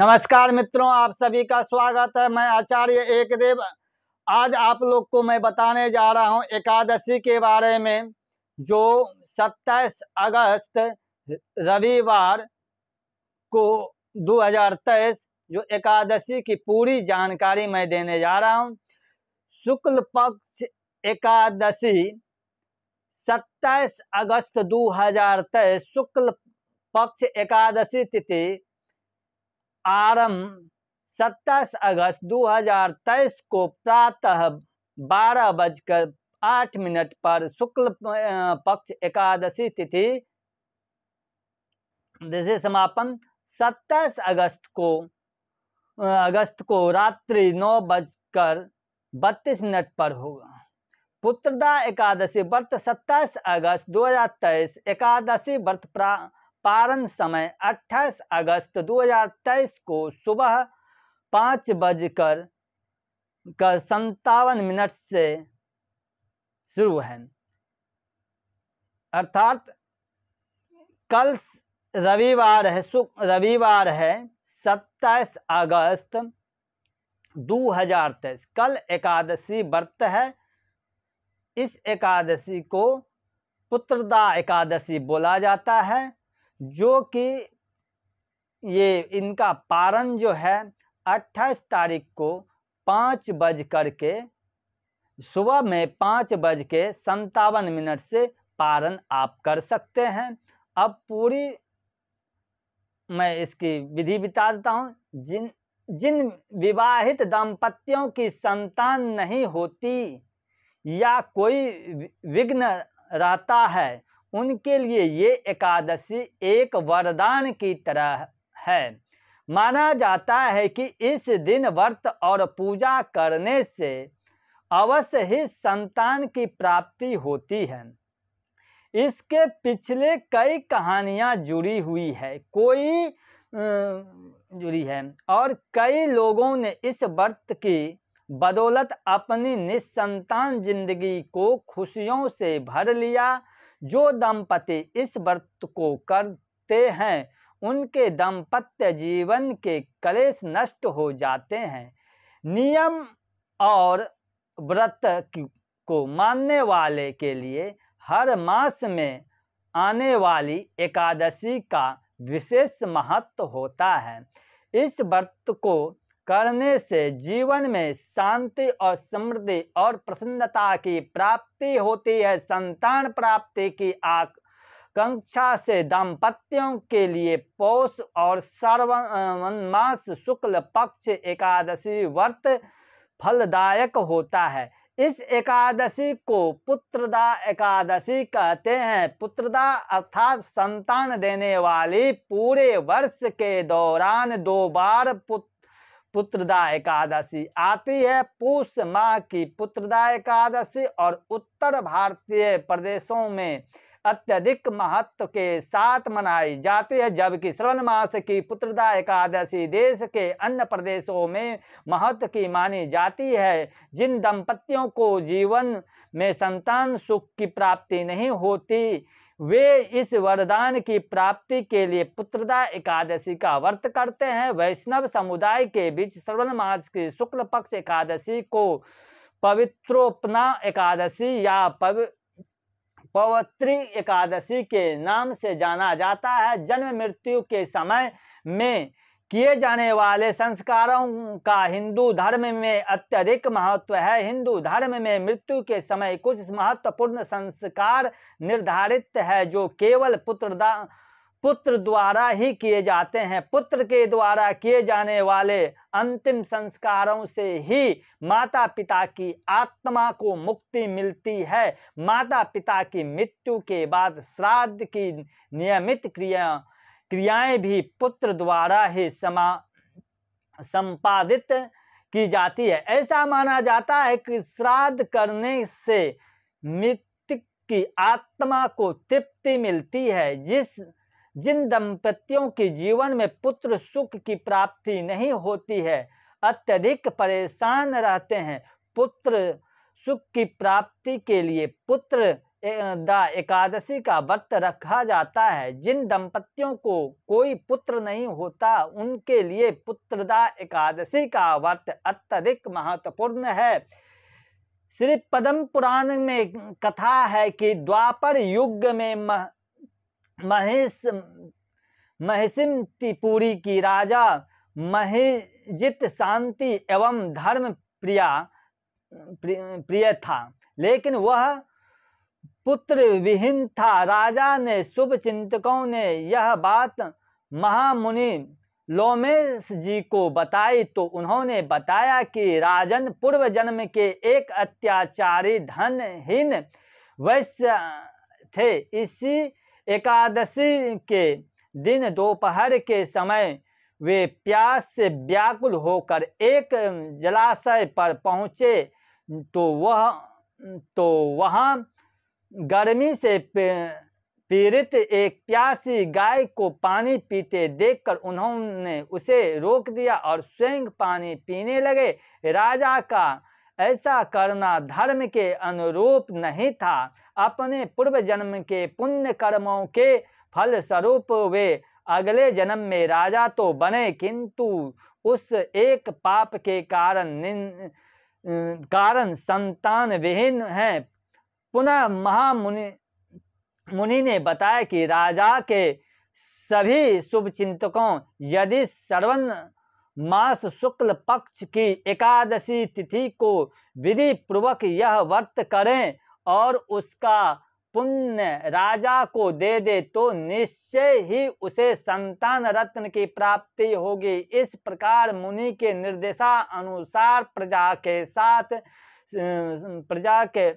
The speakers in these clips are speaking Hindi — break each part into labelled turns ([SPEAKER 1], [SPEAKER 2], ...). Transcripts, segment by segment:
[SPEAKER 1] नमस्कार मित्रों आप सभी का स्वागत है मैं आचार्य एकदेव आज आप लोग को मैं बताने जा रहा हूं एकादशी के बारे में जो 27 अगस्त रविवार को 2023 जो एकादशी की पूरी जानकारी मैं देने जा रहा हूं शुक्ल पक्ष एकादशी 27 अगस्त 2023 शुक्ल पक्ष एकादशी तिथि आरंभ 27 अगस्त 2023 को प्रातः बारह बजकर आठ मिनट पर शुक्ल पक्ष एकादशी तिथि जैसे समापन 27 अगस्त को अगस्त को रात्रि नौ बजकर बत्तीस मिनट पर होगा पुत्रदा एकादशी व्रत 27 अगस्त 2023 एकादशी व्रत प्रा पारण समय 28 अगस्त 2023 को सुबह पाँच बजकर का संतावन मिनट से शुरू है अर्थात कल रविवार है शुक्र रविवार है 27 अगस्त 2023 कल एकादशी व्रत है इस एकादशी को पुत्रदा एकादशी बोला जाता है जो कि ये इनका पारण जो है 28 तारीख को पाँच बज कर के सुबह में पाँच बज के संतावन मिनट से पारण आप कर सकते हैं अब पूरी मैं इसकी विधि बिता देता हूँ जिन जिन विवाहित दाम्पत्यों की संतान नहीं होती या कोई विघ्न रहता है उनके लिए ये एकादशी एक वरदान की तरह है माना जाता है कि इस दिन व्रत और पूजा करने से अवश्य ही संतान की प्राप्ति होती है इसके पिछले कई कहानियां जुड़ी हुई है कोई जुड़ी है और कई लोगों ने इस व्रत की बदौलत अपनी निसंतान जिंदगी को खुशियों से भर लिया जो दंपति इस व्रत को करते हैं उनके दंपत्य जीवन के कलेश नष्ट हो जाते हैं नियम और व्रत को मानने वाले के लिए हर मास में आने वाली एकादशी का विशेष महत्व होता है इस व्रत को करने से जीवन में शांति और समृद्धि और प्रसन्नता की प्राप्ति होती है संतान प्राप्ति की आकांक्षा से दाम्पत्यों के लिए पौष और सर्वमास शुक्ल पक्ष एकादशी व्रत फलदायक होता है इस एकादशी को पुत्रदा एकादशी कहते हैं पुत्रदा अर्थात संतान देने वाली पूरे वर्ष के दौरान दो बार पुत्र पुत्रदा एकादशी आती है पूष माह की पुत्रदा एकादशी और उत्तर भारतीय प्रदेशों में अत्यधिक महत्व के साथ मनाई जाती है जबकि श्रवण मास की पुत्रदा एकादशी देश के अन्य प्रदेशों में महत्व की मानी जाती है जिन दंपतियों को जीवन में संतान सुख की प्राप्ति नहीं होती वे इस वरदान की प्राप्ति के लिए पुत्रदा एकादशी का व्रत करते हैं वैष्णव समुदाय के बीच श्रवण मास की शुक्ल पक्ष एकादशी को पवित्रोपना एकादशी या पव पवित्री एकादशी के नाम से जाना जाता है जन्म मृत्यु के समय में किए जाने वाले संस्कारों का हिंदू धर्म में अत्यधिक महत्व है हिंदू धर्म में मृत्यु के समय कुछ महत्वपूर्ण संस्कार निर्धारित है जो केवल पुत्रदा पुत्र द्वारा ही किए जाते हैं पुत्र के द्वारा किए जाने वाले अंतिम संस्कारों से ही माता पिता की आत्मा को मुक्ति मिलती है माता पिता की मृत्यु के बाद श्राद्ध की नियमित क्रिया क्रियाएं भी पुत्र द्वारा ही समा संपादित की जाती है ऐसा माना जाता है कि श्राद्ध करने से मृतक की आत्मा को तृप्ति मिलती है जिस जिन दंपतियों के जीवन में पुत्र सुख की प्राप्ति नहीं होती है अत्यधिक परेशान रहते हैं पुत्र सुख की प्राप्ति के लिए पुत्र द एकादशी का व्रत रखा जाता है जिन दंपतियों को कोई पुत्र नहीं होता उनके लिए पुत्रदा एकादशी का व्रत अत्यधिक महत्वपूर्ण है श्री पदम पुराण में कथा है कि द्वापर युग में महेश महिष त्रिपुरी की राजा महिजित शांति एवं धर्म प्रिया प्रिय था लेकिन वह पुत्र विहीन था राजा ने शुभ चिंतकों ने यह बात महामुनि लोमेश जी को बताई तो उन्होंने बताया कि राजन पूर्व जन्म के एक अत्याचारी धनहीन वैश्य थे इसी एकादशी के दिन दोपहर के समय वे प्यास से व्याकुल होकर एक जलाशय पर पहुँचे तो वह तो वहाँ गर्मी से पीड़ित एक प्यासी गाय को पानी पीते देखकर उन्होंने उसे रोक दिया और स्वयं पानी पीने लगे राजा का ऐसा करना धर्म के अनुरूप नहीं था अपने पूर्व जन्म के पुण्य कर्मों के फल स्वरूप वे अगले जन्म में राजा तो बने किंतु उस एक पाप के कारण कारण संतान विहीन हैं पुनः महामुनि मुनि ने बताया कि राजा के सभी शुभ चिंतकों यदि श्रवण मास शुक्ल पक्ष की एकादशी तिथि को विधि पूर्वक यह व्रत करें और उसका पुण्य राजा को दे दे तो निश्चय ही उसे संतान रत्न की प्राप्ति होगी इस प्रकार मुनि के निर्देशा अनुसार प्रजा के साथ प्रजा के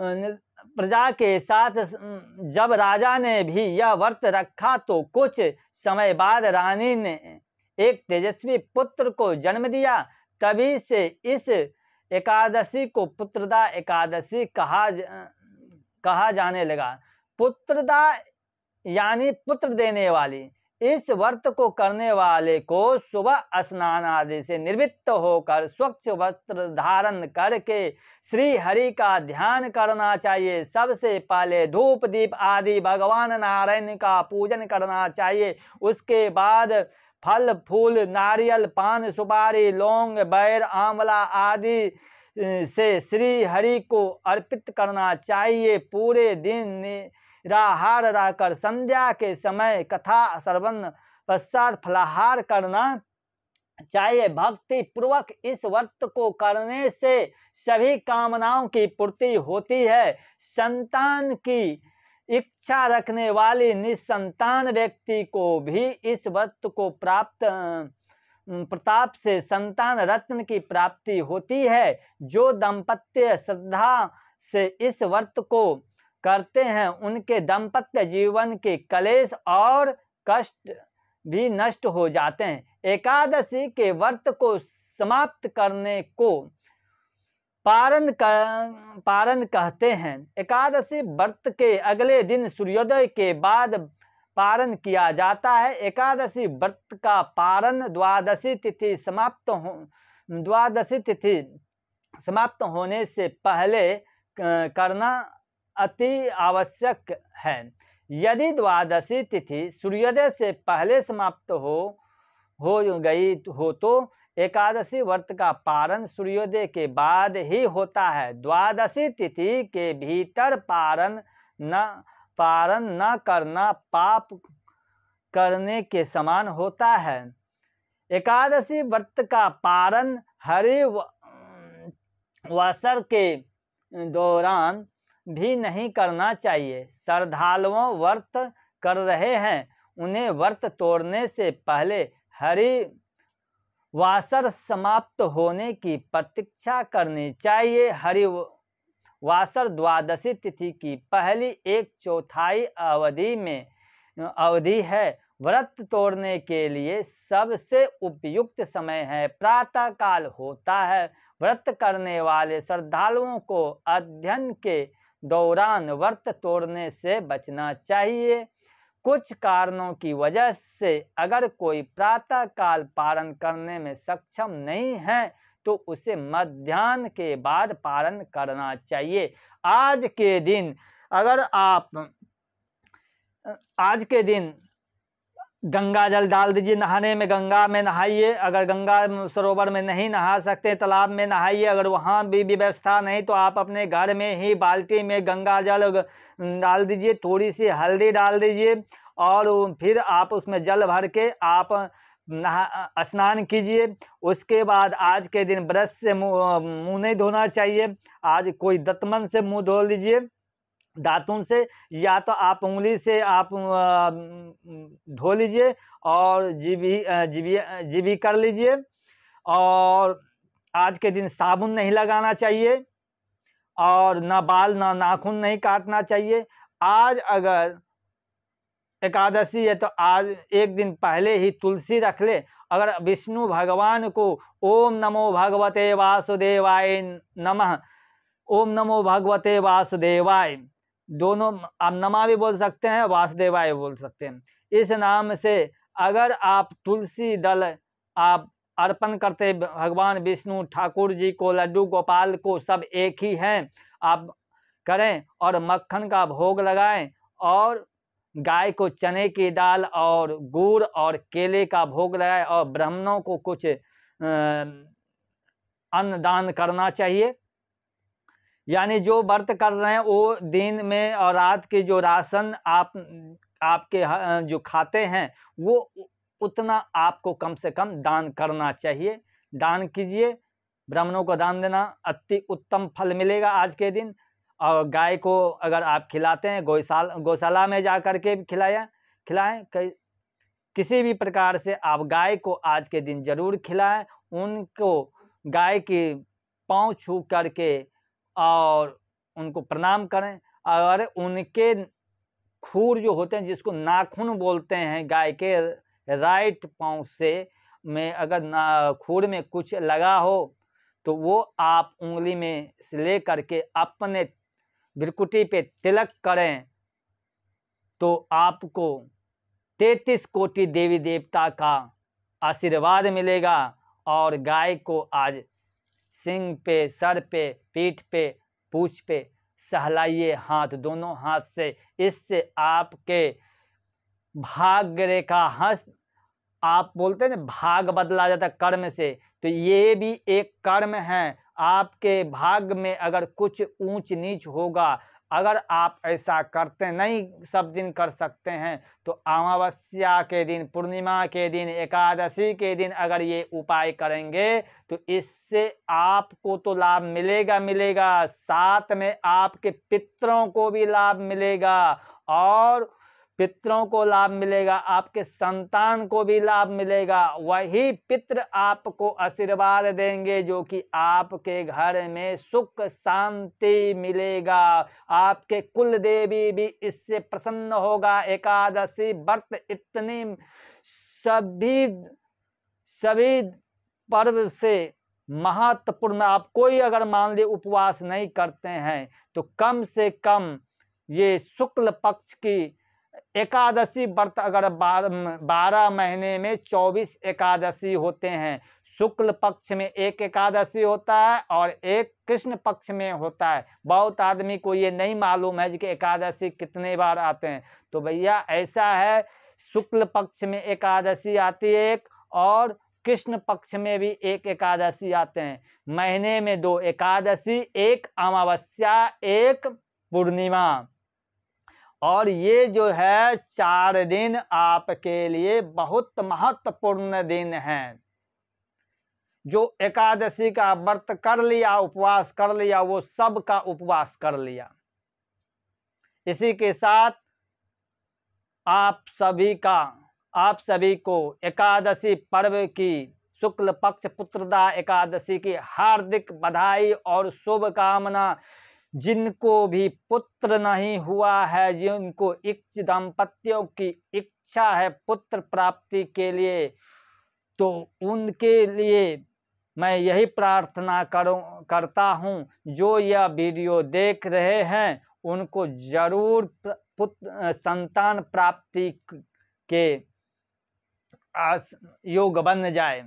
[SPEAKER 1] प्रजा के साथ जब राजा ने भी यह व्रत रखा तो कुछ समय बाद रानी ने एक तेजस्वी पुत्र को जन्म दिया तभी से इस एकादशी को पुत्रदा एकादशी कहा कहा जाने लगा पुत्रदा यानी पुत्र देने वाली इस व्रत को करने वाले को सुबह स्नान आदि से निवृत्त होकर स्वच्छ वस्त्र धारण करके श्री हरि का ध्यान करना चाहिए सबसे पहले धूप दीप आदि भगवान नारायण का पूजन करना चाहिए उसके बाद फल फूल नारियल पान सुपारी लौंग बैर आंवला आदि से श्री हरि को अर्पित करना चाहिए पूरे दिन राहार राकर संध्या के समय कथा सर्वन पश्चात फलाहार करना चाहिए भक्ति पूर्वक इस व्रत को करने से सभी कामनाओं की पूर्ति होती है संतान की इच्छा रखने वाली निसंतान व्यक्ति को भी इस व्रत को प्राप्त प्रताप से संतान रत्न की प्राप्ति होती है जो दंपत्य श्रद्धा से इस व्रत को करते हैं उनके दंपत्य जीवन के कलेश और कष्ट भी नष्ट हो जाते हैं एकादशी के व्रत को समाप्त करने को पारण कर पारण कहते हैं एकादशी व्रत के अगले दिन सूर्योदय के बाद पारण किया जाता है एकादशी व्रत का पारण द्वादशी तिथि समाप्त हो द्वादशी तिथि समाप्त होने से पहले करना अति आवश्यक है यदि द्वादशी तिथि सूर्योदय से पहले समाप्त हो हो गई हो तो एकादशी व्रत का पारण सूर्योदय के बाद ही होता है द्वादशी तिथि के भीतर पारण न पारण न करना पाप करने के समान होता है एकादशी व्रत का पारण हरि वसर के दौरान भी नहीं करना चाहिए श्रद्धालुओं व्रत कर रहे हैं उन्हें व्रत तोड़ने से पहले हरि वासर समाप्त होने की प्रतीक्षा करनी चाहिए हरि वासर द्वादशी तिथि की पहली एक चौथाई अवधि में अवधि है व्रत तोड़ने के लिए सबसे उपयुक्त समय है प्रातः काल होता है व्रत करने वाले श्रद्धालुओं को अध्ययन के दौरान व्रत तोड़ने से बचना चाहिए कुछ कारणों की वजह से अगर कोई प्रातः काल पारण करने में सक्षम नहीं है तो उसे मध्यान्ह के बाद पारण करना चाहिए आज के दिन अगर आप आज के दिन गंगा जल डाल दीजिए नहाने में गंगा में नहाइए अगर गंगा सरोवर में नहीं नहा सकते तालाब में नहाइए अगर वहाँ भी व्यवस्था नहीं तो आप अपने घर में ही बाल्टी में गंगा जल डाल दीजिए थोड़ी सी हल्दी डाल दीजिए और फिर आप उसमें जल भर के आप नहा स्नान कीजिए उसके बाद आज के दिन ब्रश से मुँह मुँह नहीं धोना चाहिए आज कोई दतमन से मुँह धो लीजिए दातुन से या तो आप उंगली से आप धो लीजिए और जीबी जीबी जीबी कर लीजिए और आज के दिन साबुन नहीं लगाना चाहिए और ना बाल ना नाखून नहीं काटना चाहिए आज अगर एकादशी है तो आज एक दिन पहले ही तुलसी रख ले अगर विष्णु भगवान को ओम नमो भगवते वासुदेवाय नमः ओम नमो भगवते वासुदेवाय दोनों आप नमा भी बोल सकते हैं वासुदेवा भी बोल सकते हैं इस नाम से अगर आप तुलसी दल आप अर्पण करते भगवान विष्णु ठाकुर जी को लड्डू गोपाल को सब एक ही हैं आप करें और मक्खन का भोग लगाएं और गाय को चने की दाल और गुड़ और केले का भोग लगाएं और ब्राह्मणों को कुछ अन्न दान करना चाहिए यानी जो व्रत कर रहे हैं वो दिन में और रात के जो राशन आप आपके जो खाते हैं वो उतना आपको कम से कम दान करना चाहिए दान कीजिए ब्राह्मणों को दान देना अति उत्तम फल मिलेगा आज के दिन और गाय को अगर आप खिलाते हैं गौशाला गौशाला में जा कर के खिलाया खिलाएँ कई किसी भी प्रकार से आप गाय को आज के दिन जरूर खिलाएं उनको गाय की पाँव छू करके और उनको प्रणाम करें और उनके खूर जो होते हैं जिसको नाखून बोलते हैं गाय के राइट पाँव से में अगर ना खूर में कुछ लगा हो तो वो आप उंगली में ले करके अपने बिरकुटी पे तिलक करें तो आपको तैतीस कोटि देवी देवता का आशीर्वाद मिलेगा और गाय को आज सिंग पे सर पे पीठ पे पूछ पे सहलाइए हाथ दोनों हाथ से इससे आपके भाग्य रेखा हस्त आप बोलते हैं ना भाग बदला जाता कर्म से तो ये भी एक कर्म है आपके भाग में अगर कुछ ऊंच नीच होगा अगर आप ऐसा करते नहीं सब दिन कर सकते हैं तो अमावस्या के दिन पूर्णिमा के दिन एकादशी के दिन अगर ये उपाय करेंगे तो इससे आपको तो लाभ मिलेगा मिलेगा साथ में आपके पितरों को भी लाभ मिलेगा और पितरों को लाभ मिलेगा आपके संतान को भी लाभ मिलेगा वही पित्र आपको आशीर्वाद देंगे जो कि आपके घर में सुख शांति मिलेगा आपके कुल देवी भी इससे प्रसन्न होगा एकादशी व्रत इतनी सभी सभी पर्व से महत्वपूर्ण आप कोई अगर मान ली उपवास नहीं करते हैं तो कम से कम ये शुक्ल पक्ष की एकादशी व्रत अगर बारह महीने में चौबीस एकादशी होते हैं शुक्ल पक्ष में एक एकादशी होता है और एक कृष्ण पक्ष में होता है बहुत आदमी को ये नहीं मालूम है कि एकादशी कितने बार आते हैं तो भैया ऐसा है शुक्ल पक्ष में एकादशी आती है एक और कृष्ण पक्ष में भी एक एकादशी आते हैं महीने में दो एकादशी एक अमावस्या एक पूर्णिमा और ये जो है चार दिन आपके लिए बहुत महत्वपूर्ण दिन है जो एकादशी का व्रत कर लिया उपवास कर लिया वो सब का उपवास कर लिया इसी के साथ आप सभी का आप सभी को एकादशी पर्व की शुक्ल पक्ष पुत्रदा एकादशी की हार्दिक बधाई और शुभकामना जिनको भी पुत्र नहीं हुआ है जिनको इच्छ दाम्पत्यों की इच्छा है पुत्र प्राप्ति के लिए तो उनके लिए मैं यही प्रार्थना करूँ करता हूँ जो यह वीडियो देख रहे हैं उनको जरूर पुत्र संतान प्राप्ति के योग बन जाए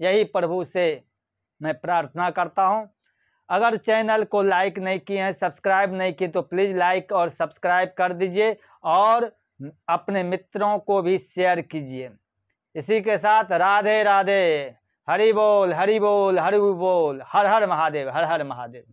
[SPEAKER 1] यही प्रभु से मैं प्रार्थना करता हूँ अगर चैनल को लाइक नहीं किए हैं सब्सक्राइब नहीं किए तो प्लीज़ लाइक और सब्सक्राइब कर दीजिए और अपने मित्रों को भी शेयर कीजिए इसी के साथ राधे राधे हरि बोल हरि बोल हरि बोल हर हर महादेव हर हर महादेव